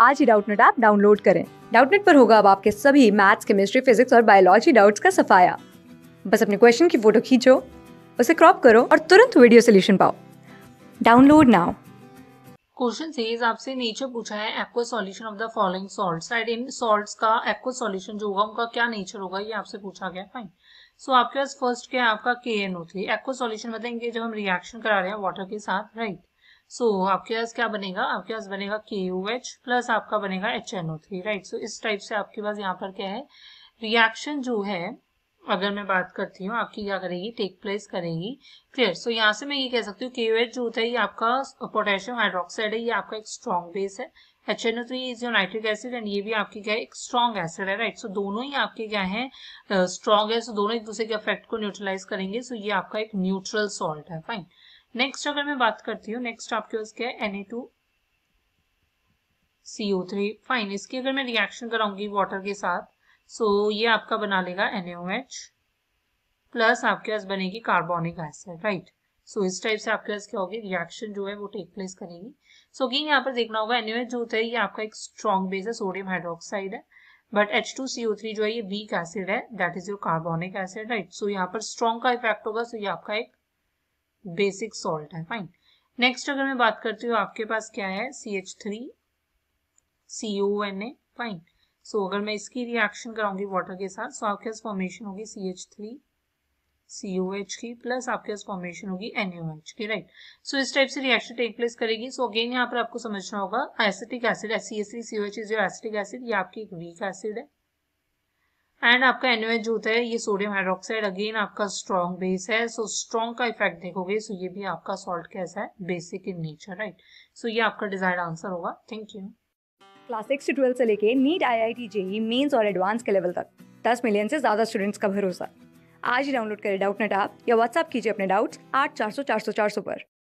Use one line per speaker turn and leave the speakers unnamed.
आज ही Doubtnut app download करें डाउटनेट पर होगा अब आपके सभी मैथ्स केमिस्ट्री फिजिक्स और बायोलॉजी डाउट्स का सफाया बस अपने क्वेश्चन की फोटो खींचो उसे क्रॉप करो और तुरंत वीडियो सोल्यूशन पाओ डाउनलोड नाउ
क्वेश्चन सेज आपसे नेचर पूछा है aqua solution of the following salts right in salts का एक्वा सॉल्यूशन जो होगा उनका क्या नेचर होगा ये आपसे पूछा गया फाइन सो so, आपके पास फर्स्ट क्या है आपका K N O three aqua solution बताएंगे जब हम रिएक्शन करा रहे हैं वाटर के साथ राइट सो so, आपके पास क्या बनेगा आपके पास बनेगा के यू एच प्लस आपका बनेगा H N O three right so इस टाइप से आपके पास यहाँ पर क्या है रिएक्शन जो है अगर मैं बात करती हूँ आपकी क्या करेगी टेक प्लेस करेगी क्लियर सो so, यहाँ से मैं ये कह सकती हूँ के यू एच जो होता है ये आपका पोटेशियम हाइड्रोक्साइड है ये आपका एक स्ट्रॉन्ग बेस है H N O three is nitric acid and ये भी आपकी क्या है एक स्ट्रॉन्ग एसिड है राइट सो so, दोनों ही आपके क्या है स्ट्रॉन्ग है सो so, दोनों एक दूसरे के अफेक्ट को न्यूट्रलाइज करेंगे सो so, ये आपका एक न्यूट्रल सॉल्ट है फाइन नेक्स्ट अगर मैं बात करती हूँ नेक्स्ट आपके पास क्या है Na2 टू थ्री फाइन इसकी अगर मैं रिएक्शन कराऊंगी वाटर के साथ सो so ये आपका बना लेगा NaOH प्लस आपके पास बनेगी कार्बोनिक एसिड राइट सो इस टाइप से आपके पास क्या होगी रिएक्शन जो है वो टेक प्लेस करेगी सो so, यहाँ पर देखना होगा एन जो होता है ये आपका एक स्ट्रॉन्ग बेस है सोडियम हाइड्रोक्साइड है but H two C O three जो है ये वीक एसिड है that is your carbonic acid right so यहाँ पर स्ट्रॉन्ग का इफेक्ट होगा सो so ये आपका एक बेसिक सॉल्ट है फाइन नेक्स्ट अगर मैं बात करती हूँ आपके पास क्या है C H three C O N A fine so अगर मैं इसकी रिएक्शन कराऊंगी वाटर के साथ सो आपके पास फॉर्मेशन होगी C H three C O H की प्लस आपके पास फॉर्मेशन होगी एन ओ एच की राइट सो इस टाइप से रिएक्शन टेक प्लेस करेगी सो अगेन यहाँ पर आपको समझना होगा acetic acid C S three C O H is your acetic acid ये आपकी एक वीक एसिड है एंड आपका एनओएच जो होता है ये सोडियम हाइड्रोक्साइड अगेन आपका स्ट्रॉन्ग बेस है सो so, स्ट्रॉन्ग का इफेक्ट देखोगे सो so ये भी आपका सॉल्ट कैसा है basic in nature right so ये आपका डिजायर्ड आंसर होगा थैंक यू
क्लास सिक्स से ट्वेल्थ से लेके नीट आई आई टी जेई मेन्स और एडवांस के लेवल तक दस मिलियन से ज्यादा स्टूडेंट्स का भरोसा आज ही डाउनलोड करें डाउट नेट आप या व्हाट्सअप कीजिए अपने डाउट्स आठ चार सौ चार सौ चार सौ पर